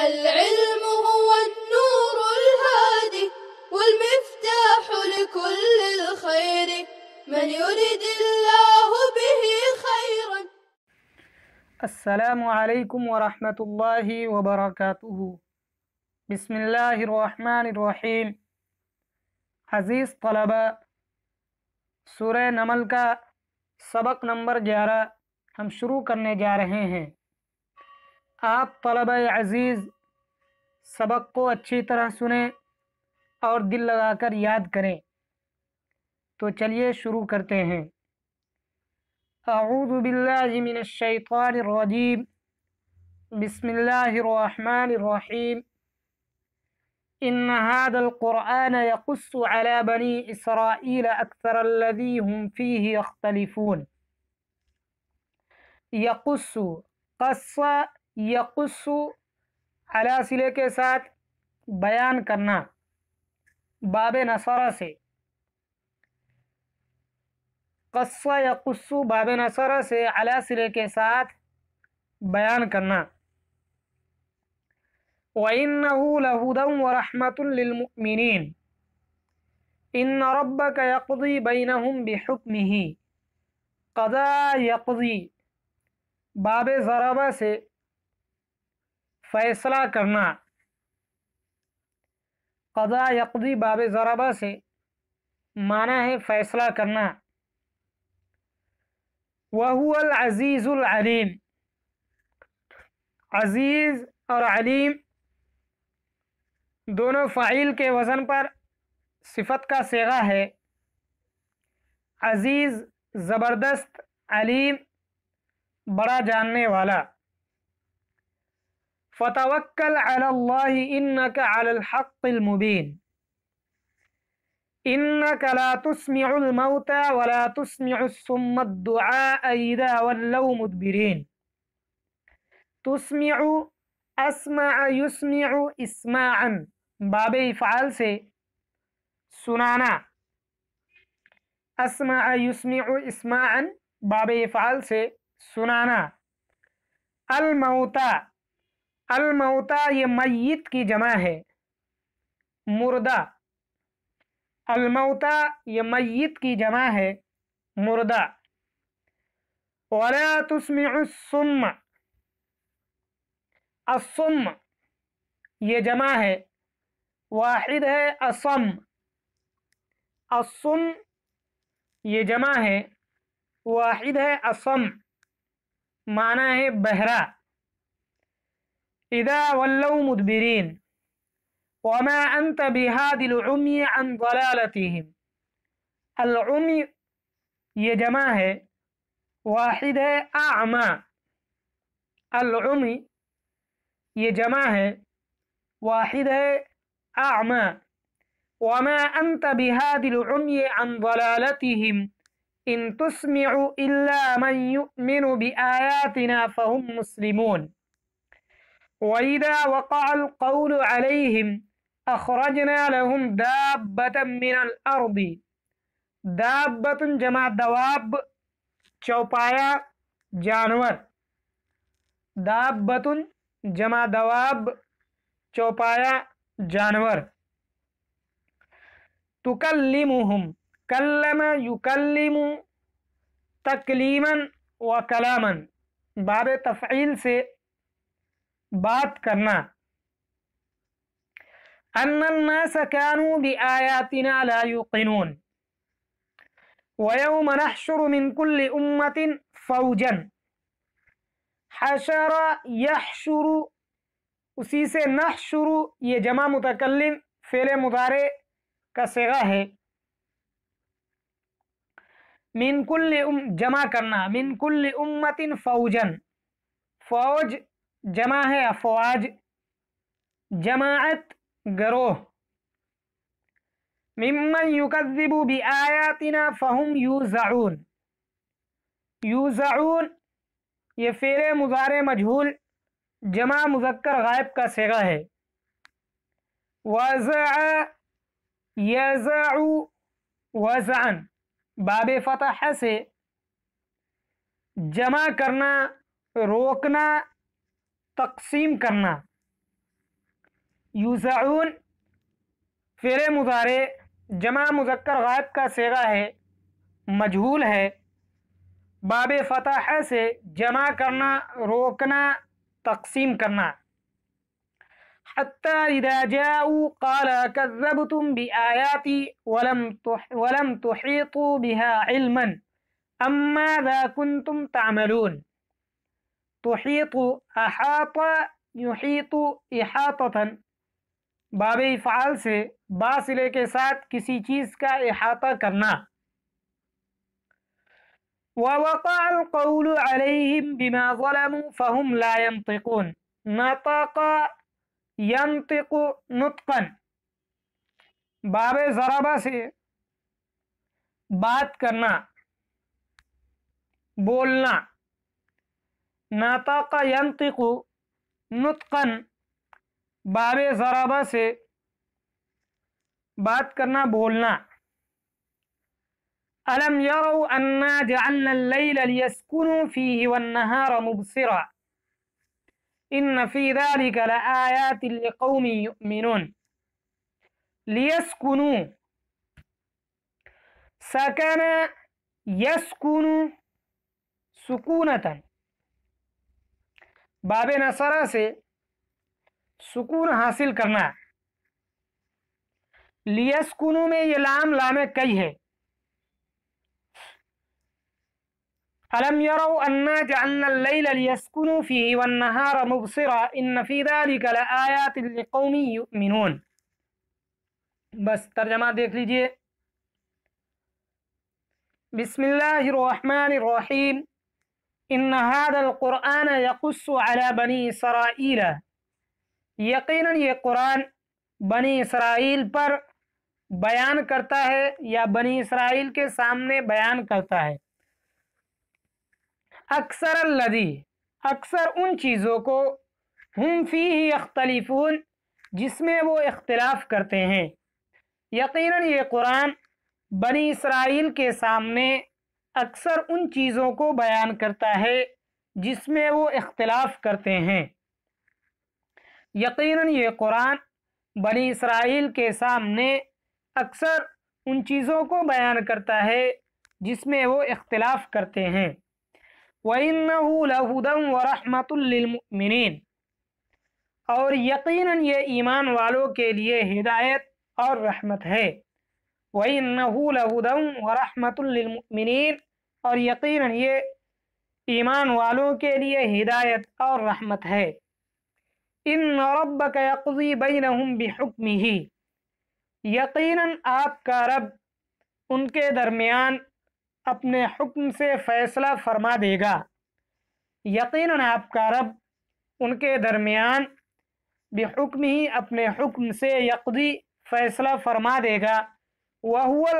العلم هو النور الهادي والمفتاح لكل الخير من يريد الله به خيرا السلام عليكم ورحمة الله وبركاته بسم الله الرحمن الرحيم عزيز طلباء سورة نمل کا سبق نمبر جارہ ہم شروع کرنے جا رہے ہیں आप तलब अज़ीज़ सबक को अच्छी तरह सुने और दिल लगाकर याद करें तो चलिए शुरू करते हैं अऊदबिल्लाशैतरजीम बसमीम इन हादुरान यकुस अला बनी इसराइल अक्सरल्लदी हम फ़ी अख्तलिफ़ून यकुस कस्सा यकुस्सु अलासिले के साथ बयान करना बाब नसारा से कस्सा यकुस्सु बाब नसारा से सिले के साथ बयान करना وَإِنَّهُ لَهُدًى وَرَحْمَةٌ لِلْمُؤْمِنِينَ إِنَّ رَبَّكَ يَقْضِي بَيْنَهُمْ بِحُكْمِهِ قَضَى يَقْضِي ही कदा यकदी से फैसला करना कदा यकदी बाब ज़राबा से माना है फैसला करना वहूल अज़ीज़ुल अलीम अज़ीज़ और अलीम दोनों फ़ाइल के वज़न पर सिफत का सेगा है अज़ीज़ ज़बरदस्त अलीम बड़ा जानने वाला فتوكل على الله إنك على الحق المبين إنك لا تسمع الموتى ولا تسمع السم الدعاء إذا ولوا مدبرين تسمع أسمع يسمع إسماعا باب إفعال سي سنانا أسمع يسمع إسماعا باب إفعال سي سنانا الموتى अलमौता ये मैत की जमा है मुर्दा अलमौता ये मयत की जमा है मुर्दा वला तुस्मिसुम असुम ये जमा है वाहिद है असम असम ये जमा है वाहिद है असम माना है बहरा إذا ولوا مدبرين وما أنت بهاد العمي عن ضلالتهم العمي يا جماعة واحدة أعمى العمي يا جماعة واحدة أعمى وما أنت بهاد العمي عن ضلالتهم إن تسمع إلا من يؤمن بآياتنا فهم مسلمون وإذا وقع القول عليهم أخرجنا لهم دابة من الأرض دابة جمع دواب چوپایا جانور دابة جمع دواب چوپایا جانور تكلمهم كلم يكلم تكليما وكلاما باب تفعيل سي बात करना أن الناس كانوا بآياتنا لا يوقنون ويوم نحشر من كل أمة فوجا حشر يحشر उसी से नहशुरु ये जमा मुतकलम फेल मुदारे का सेगा है मिनकुल उम जमा करना मिनकुल उम्मतिन फौजन फौज जमा है अफवाज जमात गरोह मिम्मन युकबू भी आयातना फ़हम यूज़ाउन यूज़ाउन ये फ़ेर मुजार मजहूल जमा मुजक्कर गायब का सेगा है वज़ यज़ाउ वज़ान बाब फ़तह से जमा करना रोकना तकसीम करना यूज़ाउन फ़िर मुजारे जमा मुजक्कर गायब का सेगा है मजहूल है बाब फतह से जमा करना रोकना तकसीम करना हत्ता इदा जाऊ तुम भी आयाती तो वलम अम्मा तुम तामलून تحيط अहात युहीत इहातन बाब इफ़ाल से बासिले के साथ किसी चीज़ का अहाता करना ववक़ा अलक़ौल अलैहिम बिमा ज़लमू फ़हुम ला यंतिक़ून नतक़ा यंतिक़ु नुतक़न बाब ज़राबा से बात करना बोलना نطاق ينطق نطقا باب زرابا سے بات کرنا بولنا الم يروا انا جعلنا الليل ليسكنوا فيه والنهار مبصرا ان في ذلك لآيات لقوم يؤمنون ليسكنوا سكن يسكن سكونة बाब नसारा से सुकून हासिल करना लिया सुकूनों में ये लाम लामे कई है अलम यरो अन्ना जानना लैल लियसकुनु फी वन नहार मुबसिरा इन फी ذلك लआयात लिकौमी युमिनून बस तर्जमा देख लीजिए बिस्मिल्लाहिर्रहमानिर्रहीम इन कुरान यकुस अला बनी इसराइल यकीन ये कुरान बनी इसराइल पर बयान करता है या बनी इसराइल के सामने बयान करता है अक्सर लदी अक्सर उन चीज़ों को हम फी ही अख्तलिफून जिसमें वो इख्तलाफ करते हैं यकीनन ये कुरान बनी इसराइल के सामने अक्सर उन चीज़ों को बयान करता है जिसमें वो इख्तलाफ करते हैं यकीनन ये कुरान बनी इसराइल के सामने अक्सर उन चीज़ों को बयान करता है जिसमें वो इख्तलाफ करते हैं वन लहुदम व रहमतमिन और यकीनन ये ईमान वालों के लिए हिदायत और रहमत है वही नहूलहुदम व रहमतमिन और यकीनन ये ईमान वालों के लिए हिदायत और रहमत है इन रब यकजी बैन बेहकम ही यकीनन आपका रब उनके दरमियान अपने हुक्म से फ़ैसला फरमा देगा यकीनन आपका रब उनके दरमियान बेहकम ही अपने हुक्म से यकदी फ़ैसला फरमा देगा वहुअल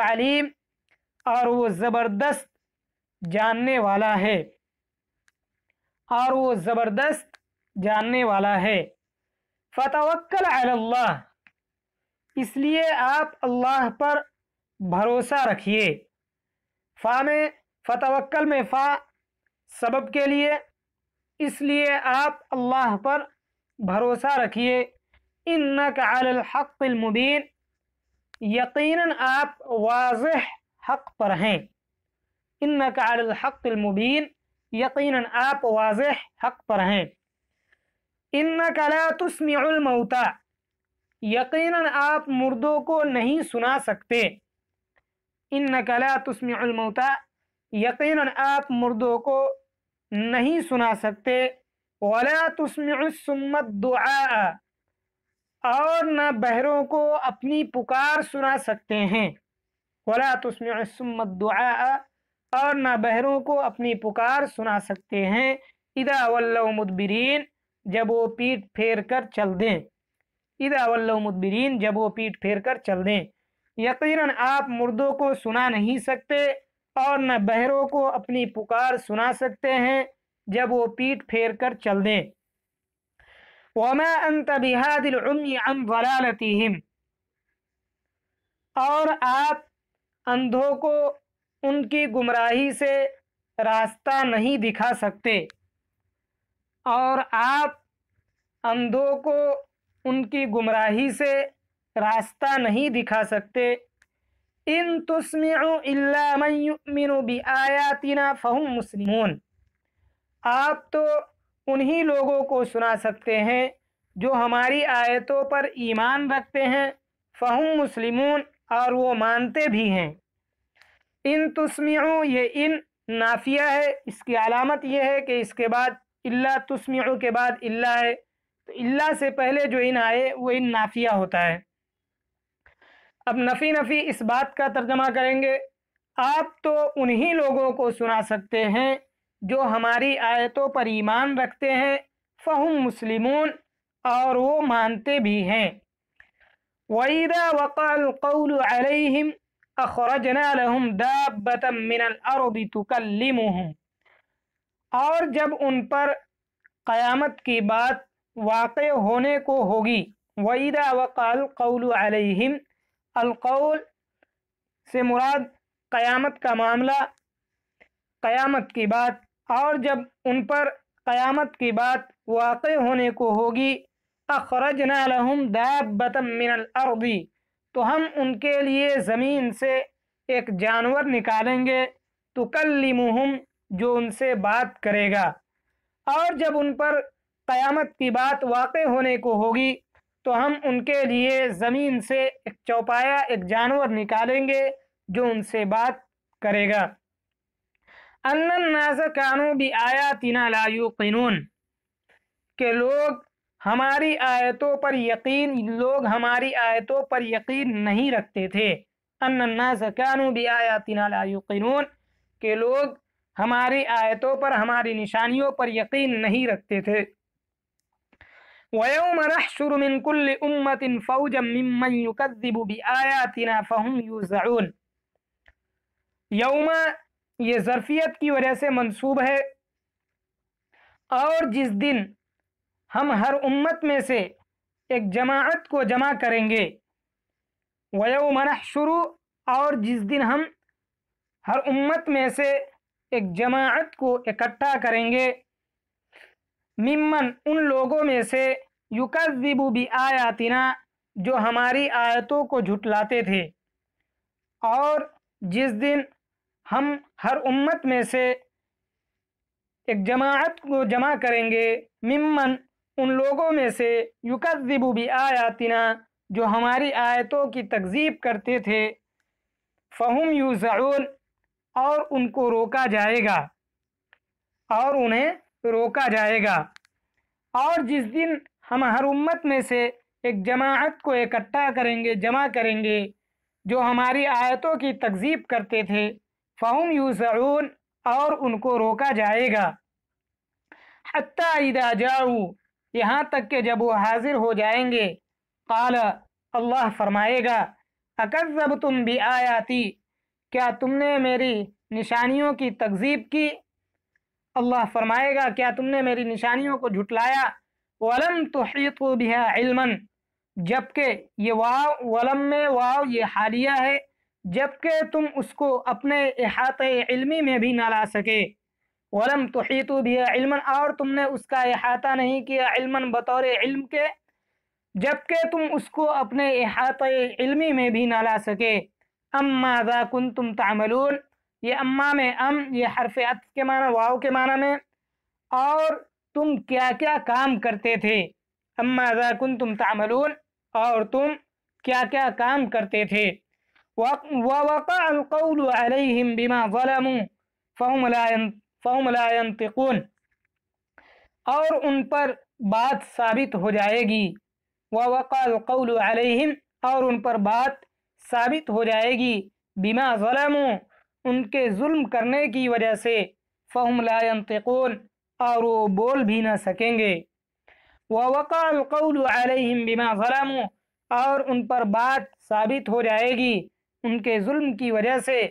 अलीम और वो ज़बरदस्त जानने वाला है और वो ज़बरदस्त जानने वाला है फ़तवक्ल अल्लाह इसलिए आप अल्लाह पर भरोसा रखिए फ़ा में फ़तवक्ल में फ़ा सबब के लिए इसलिए आप अल्लाह पर भरोसा रखिए इन नक अलहक़ मुबीन यकीनन आप वाजह हक पर हैं इन नकालहक़ुलमुबीन यकीन आप वाज हक पर हैं इन नकलातुसमता यकीन आप मुर्दों को नहीं सुना सकते इन नकलातुसमता यकीन आप मुर्दों को नहीं सुना सकते वलासमत दुआ और न बहरों को अपनी पुकार सुना सकते हैं वला दुआ और ना बहरों को अपनी पुकार सुना सकते हैं इदा वल्लमदबरीन जब वो पीठ फेर कर चल दें इदा वल्लमदबरीन जब वो पीठ फेर कर चल दें यकीनन आप मुर्दों को सुना नहीं सकते और न बहरों को अपनी पुकार सुना सकते हैं जब वो पीठ फेर कर चल दें वमा अंत बिहादिल अम वलालतीम और आप अंधों को उनकी गुमराही से रास्ता नहीं दिखा सकते और आप अंधों को उनकी गुमराही से रास्ता नहीं दिखा सकते इन तुस्मिन आयातिना फ़हम मुस्लिमून आप तो उन्हीं लोगों को सुना सकते हैं जो हमारी आयतों पर ईमान रखते हैं फ़हम मुस्लिमून और वो मानते भी हैं इन तस्मियों ये इन नाफिया है इसकी अलामत यह है कि इसके बाद इल्ला तस्मियों के बाद इल्ला है तो इल्ला से पहले जो इन आए वो इन नाफिया होता है अब नफ़ी नफ़ी इस बात का तर्जमा करेंगे आप तो उन्हीं लोगों को सुना सकते हैं जो हमारी आयतों पर ईमान रखते हैं फ़हम मुस्लिमून और वो मानते भी हैं وَإِذَا وَقَعَ الْقَوْلُ عَلَيْهِمْ أَخْرَجْنَا لَهُمْ دَابَّةً मिनल الْأَرْضِ تُكَلِّمُهُمْ और जब उन पर क़यामत की बात वाक़ होने को होगी वईदा वक़ल कौल अलैहिम अलकौल से मुराद क़यामत का मामला क़यामत की बात और जब उन पर क़यामत की बात वाक़ होने को होगी अखरजना लहम दाबतम मिनल अर्दी तो हम उनके लिए ज़मीन से एक जानवर निकालेंगे तो कल्लिमुहम जो उनसे बात करेगा और जब उन पर क़यामत की बात वाक़ होने को होगी तो हम उनके लिए ज़मीन से एक चौपाया एक जानवर निकालेंगे जो उनसे बात करेगा अन्नाज कानू भी आया तीना लायु कानून के लोग हमारी आयतों पर यकीन लोग हमारी आयतों पर यकीन नहीं रखते थे अन्ना सकानू भी आयातिना यकीनून के लोग हमारी आयतों पर हमारी निशानियों पर यकीन नहीं रखते थे وَيَوْمَ نَحْشُرُ مِنْ كُلِّ أُمَّةٍ فَوْجًا مِّمَّنْ يُكَذِّبُ بِآيَاتِنَا فَهُمْ يُوزَعُونَ يَوْمَ یہ ये ज़रफ़ियत की वजह से ہے है और जिस दिन हम हर उम्मत में से एक जमात को जमा करेंगे वयोमन शुरू और जिस दिन हम हर उम्मत में से एक जमात को इकट्ठा करेंगे मिमन उन लोगों में से युकजिबू भी आयातिना जो हमारी आयतों को झुटलाते थे और जिस दिन हम हर उम्मत में से एक जमात को जमा करेंगे मिम्मन उन लोगों में से युकजिबू भी आयातना जो हमारी आयतों की तकजीब करते थे फ़हम यूज़ून और उनको रोका जाएगा और उन्हें रोका जाएगा और जिस दिन हम हर उम्मत में से एक जमात को इकट्ठा करेंगे जमा करेंगे जो हमारी आयतों की तकजीब करते थे फ़हम यूज़ून और उनको रोका जाएगा हती जाऊ यहाँ तक कि जब वो हाजिर हो जाएंगे काल अल्लाह फरमाएगा जब तुम भी आया थी क्या तुमने मेरी निशानियों की तकजीब की अल्लाह फरमाएगा क्या तुमने मेरी निशानियों को झुटलाया वलम तो बिहा जबकि ये वाव वलम में वाव ये हालिया है जबकि तुम उसको अपने अहात इलमी में भी ना ला सके वलम तो भी इल्मन और तुमने उसका अहाता नहीं किया इल्मन बतौर इल्म के जबकि तुम उसको अपने अहात इल्मी में भी ना ला सके अम्मा जाकुन तुम तामलून ये अम्मा में अम ये हरफ अत के माना वाव के माना में और तुम क्या क्या काम करते थे अम्मा जाकुन तुम तामलून और तुम क्या क्या काम करते थे वक़ा अलकौल अलैहिम बिमा वलमू फ़ौम और उन पर बात साबित हो जाएगी वक़ल अलैहिम और उन पर बात साबित हो जाएगी बिमा ज़लमो उनके जुल्म करने की वजह से फ़हम तकून और वो बोल भी ना सकेंगे वक़ल वक़ाल अलैहिम बिमा और उन पर बात साबित हो जाएगी उनके जुल्म की वजह से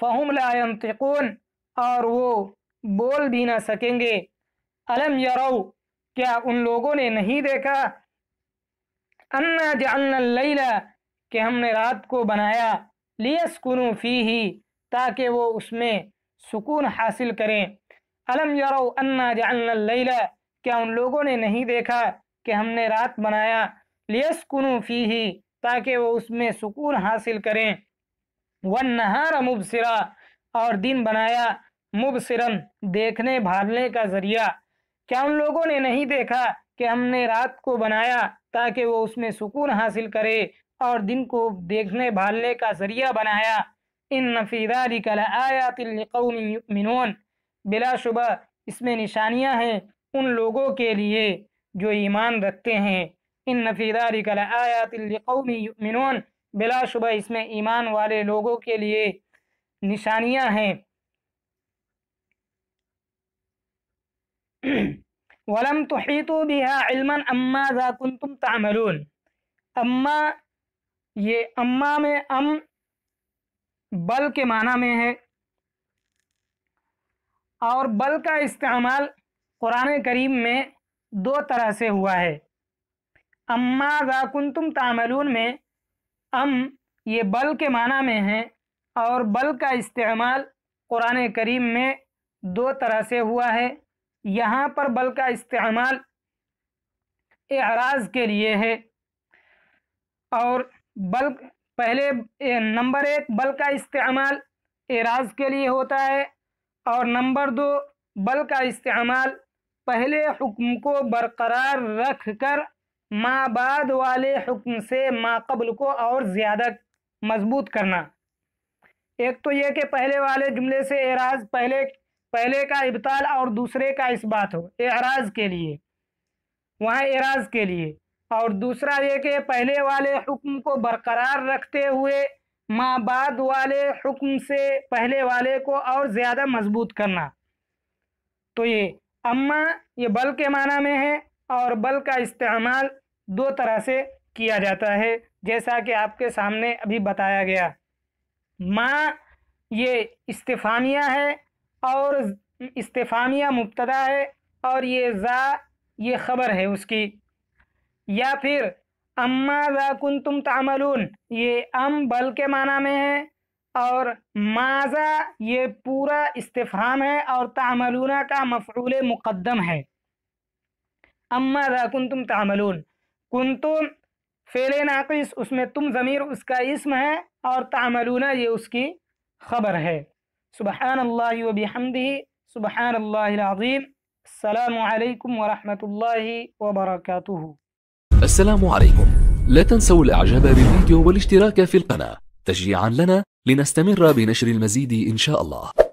फ़हम तकून और वो बोल भी ना सकेंगे अलम यरऊ क्या उन लोगों ने नहीं देखा अन्ना जल्ला कि हमने रात को बनाया सुकून फी ही ताकि वो उसमें सुकून हासिल करें अलम यरो अन्ना जल्ला क्या उन लोगों ने नहीं देखा कि हमने रात बनाया सुकून फी ही ताकि वो उसमें सुकून हासिल करें वन नहार मुबसरा और दिन बनाया मुबसिरन देखने भालने का जरिया क्या उन लोगों ने नहीं देखा कि हमने रात को बनाया ताकि वो उसमें सुकून हासिल करे और दिन को देखने भालने का जरिया बनाया इन नफीदारी कल आयातिलकौमिन बिलाशुबा इसमें निशानियां हैं उन लोगों के लिए जो ईमान रखते हैं इन नफीदारी कल आयातिलकौमिन बिलाशुबा इसमें ईमान वाले लोगों के लिए निशानियां हैं वलम तो बिहा अम्मा जाकुन तुम तामलून अम्मा ये अम्मा में अम बल के माना में है और बल का इस्तेमाल कुरान करीम में दो तरह से हुआ है अम्मा जाकुन तुम तामलून में अम ये बल के माना में है और बल का इस्तेमाल कुरान करीम में दो तरह से हुआ है यहाँ पर बल का इस्तेमाल एराज के लिए है और बल पहले नंबर एक बल का इस्तेमाल एराज के लिए होता है और नंबर दो बल का इस्तेमाल पहले हुक्म को बरकरार रख कर माँ बाद वाले हुक्म से माकबल को और ज़्यादा मजबूत करना एक तो ये कि पहले वाले जुमले से एराज पहले पहले का इबताल और दूसरे का इस बात हो एराज के लिए वहाँ एराज के लिए और दूसरा ये कि पहले वाले हुक्म को बरकरार रखते हुए माँ बाद वाले हुक्म से पहले वाले को और ज़्यादा मजबूत करना तो ये अम्मा ये बल के माना में है और बल का इस्तेमाल दो तरह से किया जाता है जैसा कि आपके सामने अभी बताया गया माँ ये इस्तफ़ामिया है और इस्तफ़ामिया मुबतदा है और ये ज़ा ये ख़बर है उसकी या फिर अम्मा ज़ा कन तुम तामलून ये अम बल के माना में है और माजा ये पूरा इस्तफ़ाम है और तामलूना का मफरूल मुक़दम है अम्मा ज़ा कन तुम तामलून कुन तुम فعل ناقص اس میں تم ضمیر اس کا اسم ہے اور تعملون یہ اس کی خبر ہے سبحان اللہ و بحمده سبحان اللہ العظیم السلام علیکم ورحمت اللہ وبرکاتہ السلام علیکم لا تنسوا الاعجاب بالفيديو والاشتراك في القناة تشجيعا لنا لنستمر بنشر المزيد ان شاء الله